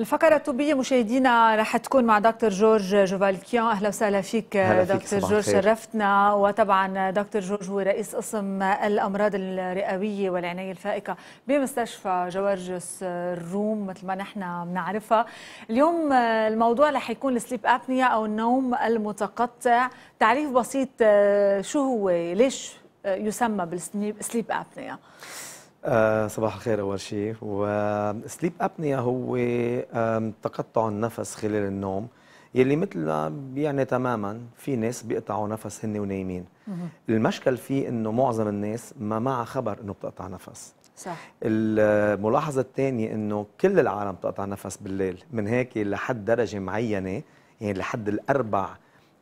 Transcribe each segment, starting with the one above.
الفقرة الطبية مشاهدينا رح تكون مع دكتور جورج جوفالكيان أهلا وسهلا فيك دكتور جورج خير. شرفتنا وطبعا دكتور جورج هو رئيس قسم الأمراض الرئوية والعناية الفائقة بمستشفى جوارجس الروم مثل ما نحن بنعرفها اليوم الموضوع رح يكون السليب أبنيا أو النوم المتقطع تعريف بسيط آه، شو هو ليش آه، يسمى بالسليب أبنيا آه صباح الخير اول شيء وسليب ابنيا هو تقطع النفس خلال النوم يلي مثل يعني تماما في ناس بيقطعوا نفس هن ونايمين المشكل فيه انه معظم الناس ما معها خبر انه بتقطع نفس صح الملاحظه الثانيه انه كل العالم بتقطع نفس بالليل من هيك لحد درجه معينه يعني لحد الاربع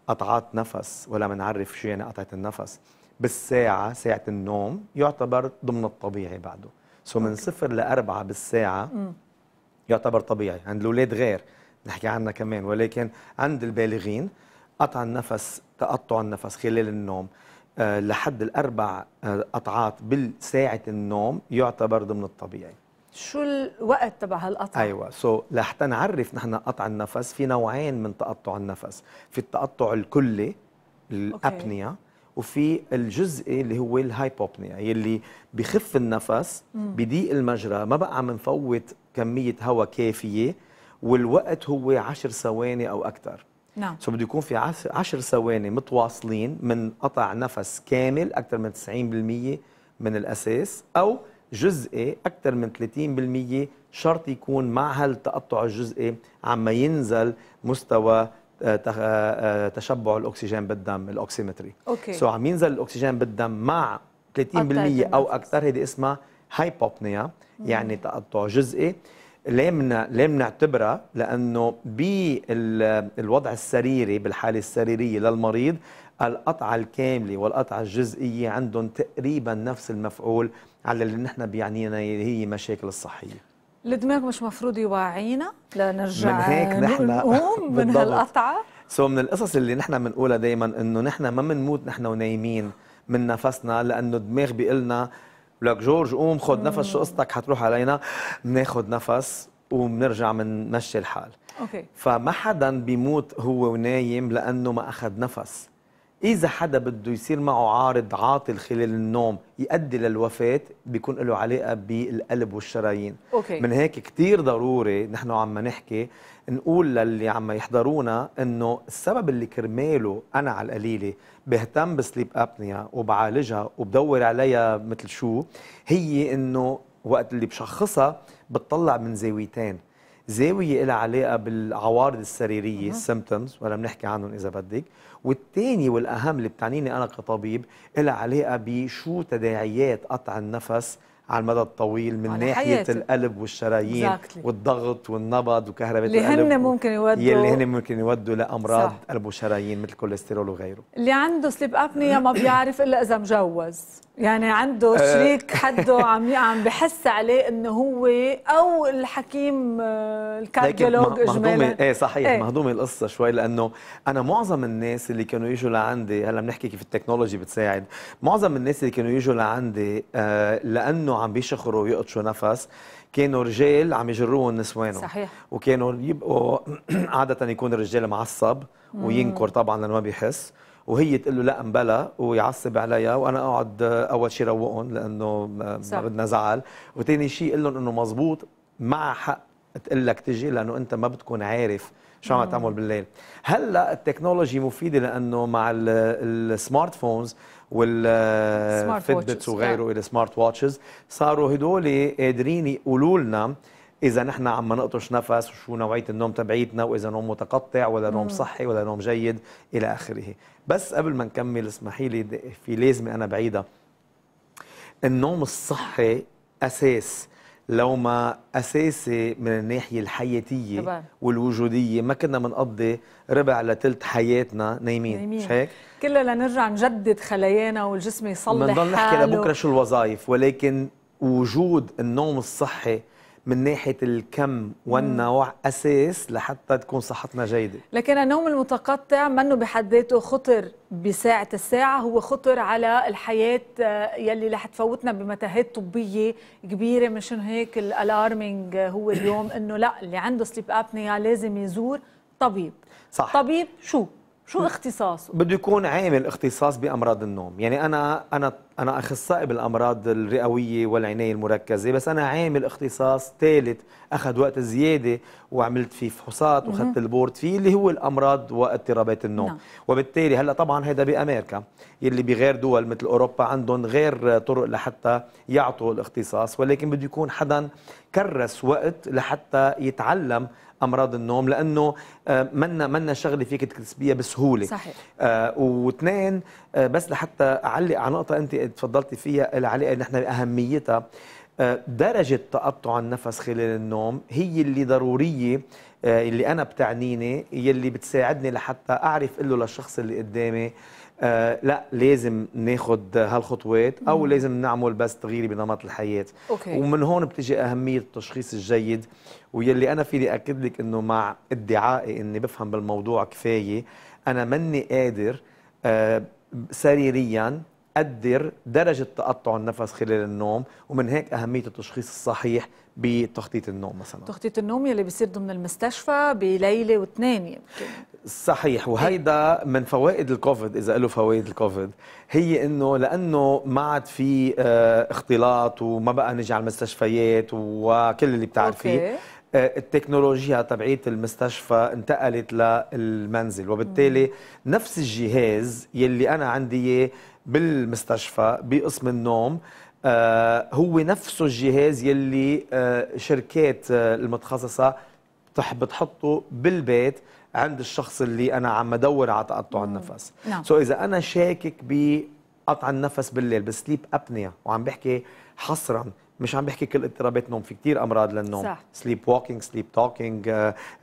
قطعات نفس ولا منعرف شو يعني قطعه النفس بالساعة ساعة النوم يعتبر ضمن الطبيعي بعده سو من صفر لأربعة بالساعة م. يعتبر طبيعي عند الأولاد غير نحكي عنها كمان ولكن عند البالغين قطع النفس تقطع النفس خلال النوم أه لحد الأربع آه، قطعات بالساعة النوم يعتبر ضمن الطبيعي شو الوقت تبع هالقطع؟ ايوه سو so, لحتى نعرف نحن قطع النفس في نوعين من تقطع النفس، في التقطع الكلي الابنيا okay. وفي الجزئي اللي هو الهايبوبنيا يلي بخف النفس بضيق المجرى ما بقى عم نفوت كميه هواء كافيه والوقت هو 10 ثواني او اكثر نعم سو بده يكون في 10 ثواني متواصلين من قطع نفس كامل اكثر من 90% من الاساس او جزئي اكثر من 30% شرط يكون مع هالتقطع الجزئي عم ينزل مستوى آه، آه، آه، تشبع الاكسجين بالدم الاوكسيمتري اوكي سو عم ينزل الاكسجين بالدم مع 30% او اكثر هيدي اسمها هايبوبنيا يعني تقطع جزئي ليه من ليه بنعتبرها؟ لانه بالوضع السريري بالحاله السريريه للمريض القطعه الكامله والقطعه الجزئيه عندهم تقريبا نفس المفعول على اللي نحن بيعنينا هي مشاكل الصحيه الدماغ مش مفروض يوعينا لنرجع من هيك نحن نقوم من هالقطعه سو من القصص اللي نحن بنقولها دائما انه نحن ما بنموت نحن ونايمين من نفسنا لانه الدماغ بيقلنا لك جورج قوم خذ نفس شو قصتك حتروح علينا بناخذ نفس وبنرجع بنمشي الحال اوكي فما حدا بيموت هو ونايم لانه ما اخذ نفس اذا حدا بده يصير معه عارض عاطل خلال النوم يؤدي للوفاه بيكون له علاقه بالقلب والشرايين أوكي. من هيك كثير ضروري نحن عم نحكي نقول للي عم يحضرونا انه السبب اللي كرماله انا على القليله بهتم بسليب ابنيا وبعالجها وبدور عليها مثل شو هي انه وقت اللي بشخصها بتطلع من زاويتين زاويه لها علاقه بالعوارض السريريه السيمبتومز ولا بنحكي عنهم اذا بدك والثاني والاهم اللي بتعنيني انا كطبيب لها علاقه بشو تداعيات قطع النفس على المدى الطويل من ناحيه حياتي. القلب والشرايين exactly. والضغط والنبض وكهرباء القلب اللي هن ممكن يودوا اللي هن ممكن يودوا لامراض صح. قلب وشرايين مثل الكوليسترول وغيره اللي عنده سليب ابنيا ما بيعرف الا اذا مجوز يعني عنده آه. شريك حده عم عم بحس عليه انه هو او الحكيم آه، الكارديولوج اجمالا ايه صحيح ايه؟ مهضومه القصه شوي لانه انا معظم الناس اللي كانوا يجوا لعندي هلا بنحكي كيف التكنولوجي بتساعد معظم الناس اللي كانوا يجوا لعندي آه، لانه عم بيشخروا ويقطشوا نفس كانوا رجال عم يجروهم نسوانهم صحيح وكانوا يبقوا عاده يكون الرجال معصب وينكر طبعا لانه ما بيحس وهي تقول له لا مبلا ويعصب عليها وانا اقعد آه، اول شيء روقهم لانه ما بدنا زعل وثاني شيء قول لهم انه مزبوط مع حق تقول لك تجي لانه انت ما بتكون عارف شو عم تعمل بالليل هلا التكنولوجي مفيده لانه مع السمارت فونز والفيدبتس وغيره الى سمارت واتشز صاروا هدول قادرين يقولوا لنا اذا نحن عم نقطش نفس وشو نوعيه النوم تبعيتنا واذا نوم متقطع ولا نوم صحي ولا نوم جيد الى اخره بس قبل ما نكمل اسمحي لي في لازمه انا بعيده النوم الصحي اساس لو ما اساسي من الناحيه الحياتيه طبعا. والوجوديه ما كنا بنقضي ربع لثلث حياتنا نايمين, مش هيك؟ كله لنرجع نجدد خلايانا والجسم يصلح حاله بنضل نحكي لبكره شو الوظائف ولكن وجود النوم الصحي من ناحيه الكم والنوع اساس لحتى تكون صحتنا جيده لكن النوم المتقطع منه بحد ذاته خطر بساعه الساعه هو خطر على الحياه آه، يلي رح تفوتنا بمتاهات طبيه كبيره مشان هيك الالارمينج آه، هو اليوم انه لا اللي عنده سليب ابنيا لازم يزور طبيب صح طبيب شو شو اختصاصه؟ بده يكون عامل اختصاص بامراض النوم، يعني انا انا انا اخصائي بالامراض الرئويه والعنايه المركزه، بس انا عامل اختصاص ثالث اخذ وقت زياده وعملت فيه فحوصات واخذت البورد فيه اللي هو الامراض واضطرابات النوم، نعم. وبالتالي هلا طبعا هذا بامريكا يلي بغير دول مثل اوروبا عندهم غير طرق لحتى يعطوا الاختصاص ولكن بده يكون حدا كرس وقت لحتى يتعلم امراض النوم لانه آه، منا منا شغله فيك تكتسبيها بسهوله صحيح آه، واثنين آه، بس لحتى اعلق على نقطه انت تفضلتي فيها العلاقه نحن باهميتها درجه تقطع النفس خلال النوم هي اللي ضروريه اللي انا بتعنيني يلي بتساعدني لحتى اعرف قله للشخص اللي قدامي آه لا لازم ناخذ هالخطوات او مم. لازم نعمل بس تغيير بنمط الحياه أوكي. ومن هون بتجي اهميه التشخيص الجيد ويلي انا فيني اكد لك انه مع ادعائي اني بفهم بالموضوع كفايه انا مني قادر آه سريريا قدر درجه تقطع النفس خلال النوم ومن هيك اهميه التشخيص الصحيح بتخطيط النوم مثلا تخطيط النوم يلي بيصير ضمن المستشفى بليله واثنين يمكن صحيح وهيدا من فوائد الكوفيد اذا له فوائد الكوفيد هي انه لانه ما عاد في آه، اختلاط وما بقى نجي على المستشفيات وكل اللي بتعرفيه أوكي. آه، التكنولوجيا تبعية المستشفى انتقلت للمنزل وبالتالي نفس الجهاز يلي أنا عندي بالمستشفى بقسم النوم آه، هو نفسه الجهاز يلي آه، شركات آه، المتخصصه بتحطه بالبيت عند الشخص اللي انا عم أدور على تقطع النفس نعم. سو اذا انا شاكك بقطع النفس بالليل بسليب ابنيا وعم بحكي حصرا مش عم بحكي كل اضطرابات نوم في كتير امراض للنوم صح. سليب ووكينج سليب توكينج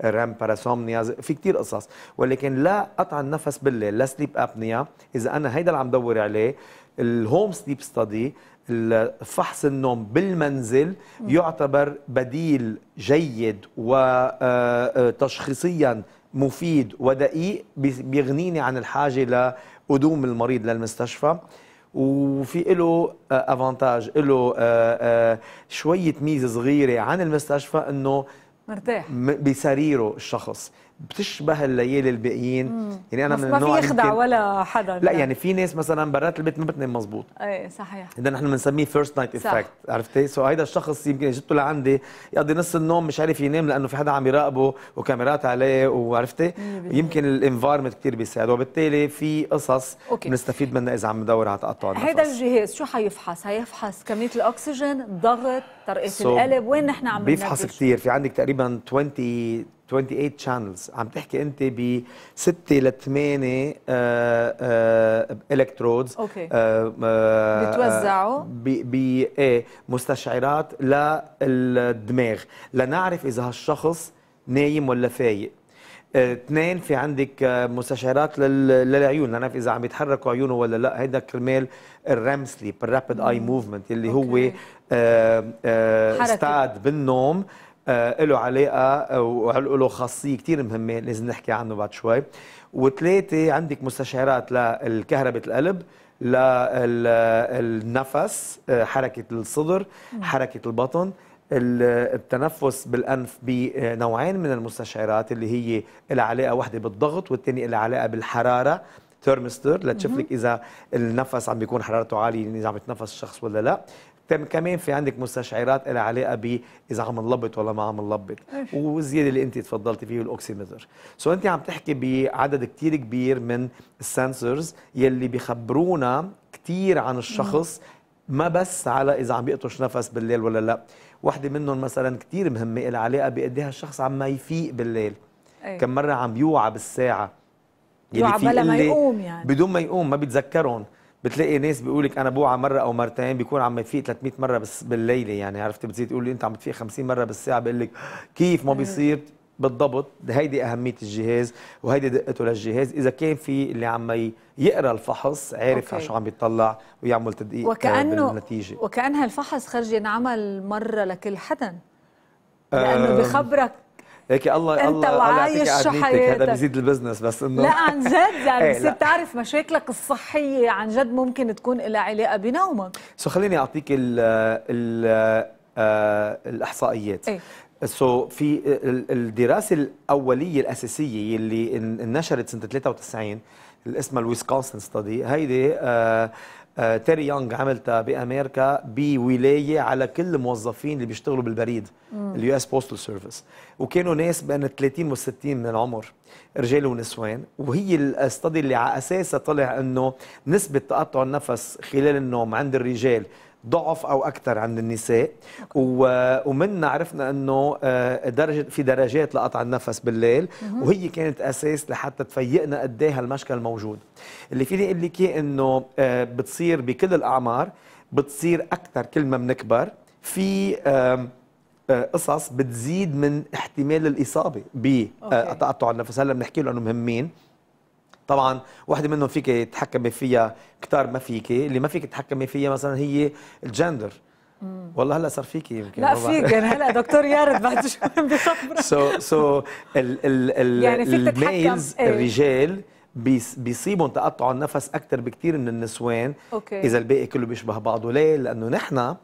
رام باراسومنيا في كتير قصص ولكن لا قطع النفس بالليل لا سليب ابنيا اذا انا هيدا اللي عم دور عليه الهوم سليب ستادي فحص النوم بالمنزل يعتبر بديل جيد وتشخيصيا آه، آه، مفيد ودقيق بيغنيني عن الحاجه لقدوم المريض للمستشفى وفي له افانتاج له شويه ميزه صغيره عن المستشفى انه مرتاح بسريره الشخص بتشبه الليالي الباقيين يعني انا من النوع ما في يخدع يمكن... ولا حدا لا يعني في ناس مثلا برات البيت ما بتنام مزبوط ايه صحيح اذا نحن بنسميه فيرست نايت افكت عرفتي سو هيدا الشخص يمكن جبته لعندي يقضي نص النوم مش عارف ينام لانه في حدا عم يراقبه وكاميرات عليه وعرفتي يمكن الانفايرمنت كثير بيساعد وبالتالي في قصص بنستفيد منها اذا عم ندور على تقطع النفس هيدا الجهاز شو حيفحص حيفحص كميه الاكسجين الضغط طرقه so القلب وين نحن عم بيفحص كثير في عندك تقريبا 20 28 شانلز عم تحكي انت ب 6 ل 8 الكترودز اوكي آه، آه، بتوزعوا آه، ب ايه مستشعرات للدماغ لنعرف اذا هالشخص نايم ولا فايق اثنين في عندك مستشعرات للعيون لنعرف اذا عم يتحركوا عيونه ولا لا هيدا كرمال الريم سليب الرابيد اي موفمنت اللي هو استعد بالنوم آه، آه، له علاقه وله خاصيه كثير مهمه لازم نحكي عنه بعد شوي وثلاثه عندك مستشعرات لكهربة القلب للنفس آه، حركه الصدر حركه البطن التنفس بالانف بنوعين من المستشعرات اللي هي العلاقه واحده بالضغط والثانيه العلاقه بالحراره ثيرمستر لتشوف لك اذا النفس عم بيكون حرارته عاليه يعني اذا عم يتنفس الشخص ولا لا كمان في عندك مستشعرات لها علاقه ب اذا عم نلبط ولا ما عم نلبط والزياده اللي انت تفضلتي فيه الاوكسيمتر سو انت عم تحكي بعدد كتير كبير من السنسورز يلي بخبرونا كتير عن الشخص ما بس على اذا عم بيقطش نفس بالليل ولا لا وحده منهم مثلا كتير مهمه لها علاقه بقد إيه الشخص عم ما يفيق بالليل أيه. كم مره عم يوعى بالساعه يعني يوعى بلا ما يقوم يعني بدون ما يقوم ما بيتذكرهم بتلاقي ناس بيقولك انا بوعى مره او مرتين بيكون عم يفيق 300 مره بس بالليله يعني عرفت بتزيد تقول لي انت عم تفيق 50 مره بالساعه بقول لك كيف ما بيصير بالضبط هيدي اهميه الجهاز وهيدي دقته للجهاز اذا كان في اللي عم يقرا الفحص عارف شو عم بيطلع ويعمل تدقيق وكأنه بالنتيجه وكانها الفحص خرج ينعمل مره لكل حدا لانه بخبرك هيك الله انت الله وعايش شو حياتك هذا بيزيد البزنس بس انه لا عن جد يعني إيه، بصير تعرف مشاكلك الصحيه عن جد ممكن تكون لها علاقه بنومك سو خليني اعطيك ال ال آه، الاحصائيات ايه؟ سو so, في الدراسه الاوليه الاساسيه اللي انشرت سنه 93 اللي اسمها الويسكونسن ستدي هيدي آه، آه، تيري يونغ عملتها بامريكا بولايه على كل الموظفين اللي بيشتغلوا بالبريد اليو اس بوستل سيرفيس وكانوا ناس بين 30 و60 من العمر رجال ونسوان وهي الاستدي اللي على اساسها طلع انه نسبه تقطع النفس خلال النوم عند الرجال ضعف او اكثر عند النساء ومننا عرفنا انه آه، درجه في درجات لقطع النفس بالليل وهي كانت اساس لحتى تفيقنا قد ايه هالمشكل موجود اللي فيني اقول لك انه آه، بتصير بكل الاعمار بتصير اكثر كل ما بنكبر في آه، قصص بتزيد من احتمال الاصابه بتقطع النفس هلا بنحكي لهم انه مهمين طبعا وحده منهم فيك تتحكمي فيها كتار ما فيك اللي ما فيك تتحكمي فيها مثلا هي الجندر والله هلا صار فيكي يمكن لا فيك يعني هلا دكتور يارد بعد شوي بصبرك سو سو الميلز الرجال بيصيبهم تقطع النفس اكثر بكثير من النسوان أوكي. اذا الباقي كله بيشبه بعضه ليه لانه نحن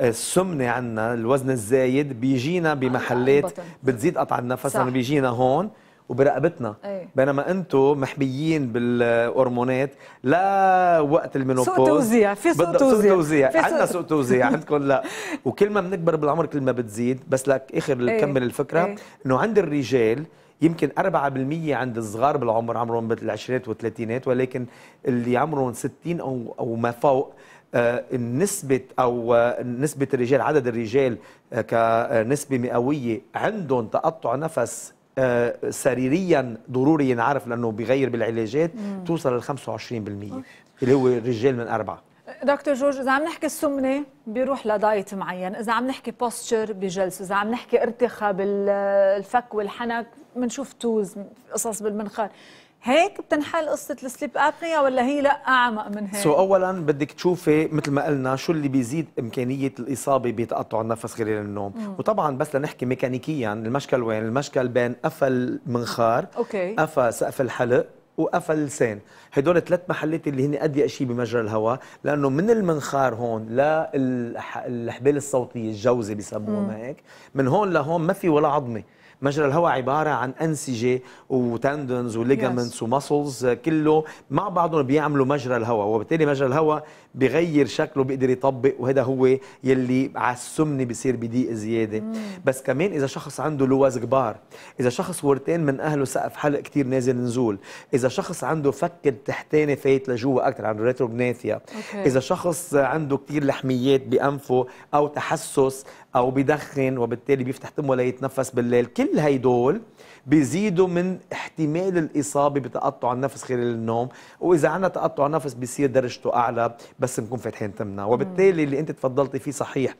السمنه عندنا الوزن الزايد بيجينا آه، بمحلات بتزيد قطع النفس لانه يعني بيجينا هون وبرقبتنا أيه. بينما انتم محبيين بالهرمونات لا وقت المينوبوز سوء توزيع في سوء توزيع, توزيع. عندنا سوء توزيع عندكم لا وكل ما بنكبر بالعمر كل ما بتزيد بس لك اخر أيه. كمل الفكره أيه. انه عند الرجال يمكن 4% عند الصغار بالعمر عمرهم بالعشرينات والثلاثينات ولكن اللي عمرهم 60 او او ما فوق آه، نسبة أو آه، نسبة الرجال عدد الرجال آه، كنسبة مئوية عندهم تقطع نفس آه، سريريا ضروري ينعرف لانه بيغير بالعلاجات مم. توصل ل 25% اللي هو رجال من اربعه دكتور جورج اذا عم نحكي السمنه بيروح لدايت معين اذا عم نحكي بوستشر بجلسه اذا عم نحكي ارتخاء بالفك والحنك بنشوف توز قصص بالمنخار هيك بتنحل قصه السليب ابنيا ولا هي لا اعمق من هيك؟ سو so, اولا بدك تشوفي مثل ما قلنا شو اللي بيزيد امكانيه الاصابه بتقطع النفس خلال النوم، مم. وطبعا بس لنحكي ميكانيكيا المشكل وين؟ المشكل بين قفل المنخار اوكي قفا سقف الحلق وقفل اللسان هدول ثلاث محلات اللي هن اضيق شيء بمجرى الهواء لانه من المنخار هون للحبال الصوتيه الجوزه بيسموها هيك من هون لهون ما في ولا عظمه مجرى الهواء عباره عن انسجه وتندنز وليجامنتس ومسلز كله مع بعضهم بيعملوا مجرى الهواء وبالتالي مجرى الهواء بغير شكله بيقدر يطبق وهذا هو يلي على السمنه بصير بضيق زياده مم. بس كمان اذا شخص عنده لوز كبار اذا شخص ورتين من اهله سقف حلق كثير نازل نزول اذا شخص عنده فك التحتاني فايت لجوا اكثر عنده ريتروغناثيا اذا شخص عنده كثير لحميات بانفه او تحسس او بدخن وبالتالي بيفتح تمه ليتنفس بالليل كل هيدول بيزيدوا من احتمال الاصابه بتقطع النفس خلال النوم واذا عندنا تقطع نفس بيصير درجته اعلى بس نكون فاتحين تمنا وبالتالي اللي انت تفضلتي فيه صحيح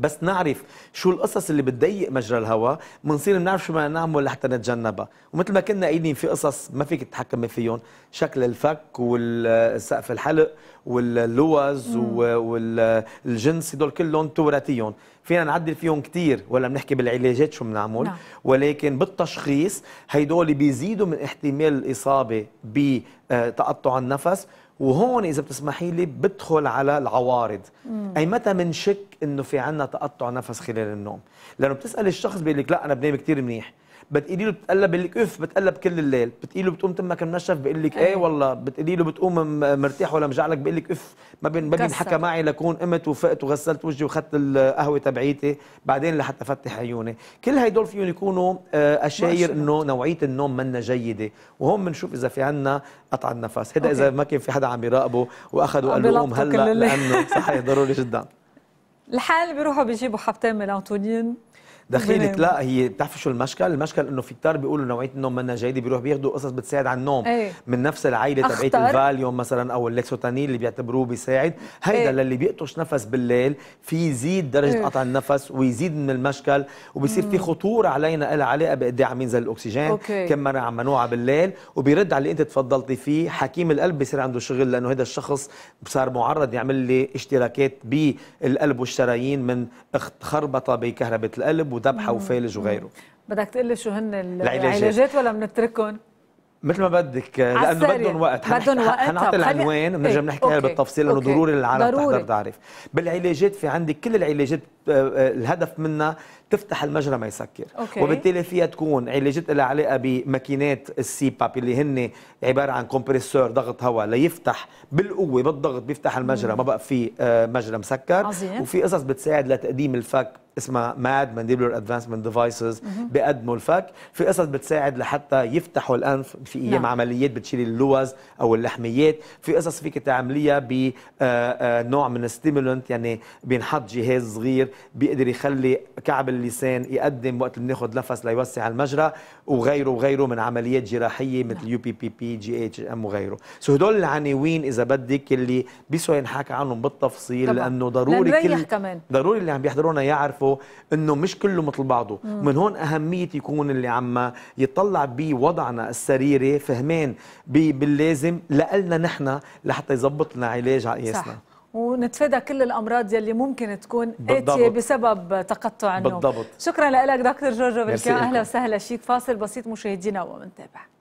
بس نعرف شو القصص اللي بتضيق مجرى الهواء بنصير بنعرف شو بدنا نعمل لحتى نتجنبها ومثل ما كنا قايلين في قصص ما فيك تتحكم فيهم شكل الفك والسقف الحلق واللوز والجنس هدول كلهم توراتيون فينا نعدل فيهم كثير ولا بنحكي بالعلاجات شو بنعمل نعم. ولكن بالتشخيص هدول بيزيدوا من احتمال الاصابه بتقطع النفس وهون اذا بتسمحي لي بدخل على العوارض مم. اي متى منشك انه في عنا تقطع نفس خلال النوم لانه بتسال الشخص بيقول لك لا انا بنام كثير منيح بتقولي له بتقلب لك اف بتقلب كل الليل بتقولي له بتقوم تمك منشف بقول لك ايه أيوة. والله بتقولي له بتقوم مرتاح ولا مجعلك بقول لك اف ما بين ما بين حكى معي لكون قمت وفقت وغسلت وجهي واخذت القهوه تبعيتي بعدين لحتى افتح عيوني كل هدول فيهم يكونوا آه، اشاير انه نوعيه النوم منا جيده وهون بنشوف اذا في عندنا قطع النفس هذا اذا ما كان في حدا عم يراقبه واخذوا قال له هلا لانه صحيح ضروري جدا الحال بيروحوا بيجيبوا حبتين ميلانتونين دخيلك لا هي بتعرفي شو المشكل المشكل انه في كتار بيقولوا نوعيه النوم منا جيده بيروح بياخذوا قصص بتساعد على النوم ايه؟ من نفس العائله تبعت الفاليوم مثلا او الليكسوتانيل اللي بيعتبروه بيساعد هيدا ايه؟ للي بيقطش نفس بالليل في يزيد درجه ايه؟ قطع النفس ويزيد من المشكل وبصير في خطوره علينا لها علاقه بقد عم ينزل الاكسجين اوكي. كم مره عم منوعه بالليل وبيرد على اللي انت تفضلتي فيه حكيم القلب بصير عنده شغل لانه هذا الشخص صار معرض يعمل لي اشتراكات بالقلب والشرايين من خربطه بكهرباء القلب وذبحه وفالج وغيره بدك تقول لي شو هن العلاجات, العلاجات ولا بنتركهم؟ مثل ما بدك لانه بدهم وقت بدهم وقت حنعطي العنوان بنرجع إيه، بنحكي هاي بالتفصيل لانه ضروري للعالم تحضر تعرف بالعلاجات في عندك كل العلاجات آه، آه، الهدف منها تفتح المجرى ما يسكر أوكي. وبالتالي فيها تكون علاجات لها علاقه بماكينات السي باب اللي هن عباره عن كومبريسور ضغط هواء ليفتح بالقوه بالضغط بيفتح المجرى ما بقى في آه، مجرى مسكر عظيم. وفي قصص بتساعد لتقديم الفك اسمها ماد مانديبلر ادفانسمنت ديفايسز بيقدموا الفك في قصص بتساعد لحتى يفتحوا الانف في ايام نعم. عمليات بتشيل اللوز او اللحميات في قصص فيك تعمليها بنوع آه، آه، من ستيمولنت يعني بينحط جهاز صغير بيقدر يخلي كعب اللسان يقدم وقت بناخذ نفس ليوسع المجرى وغيره وغيره من عمليات جراحيه مثل نعم. يو بي بي بي جي اتش ام وغيره سو هدول العناوين اذا بدك اللي بيسوى ينحكى عنهم بالتفصيل طبعا. لانه ضروري كل كمان. ضروري اللي عم بيحضرونا يعرفوا بيعرفوا انه مش كله مثل بعضه مم. من هون اهميه يكون اللي عم يطلع بوضعنا السريري فهمان باللازم لالنا نحن لحتى يظبط لنا علاج على قياسنا صح. ونتفادى كل الامراض يلي ممكن تكون اتيه بسبب تقطع النوم بالضبط شكرا لك دكتور جورجو بالكا اهلا وسهلا فيك فاصل بسيط مشاهدينا ومنتابع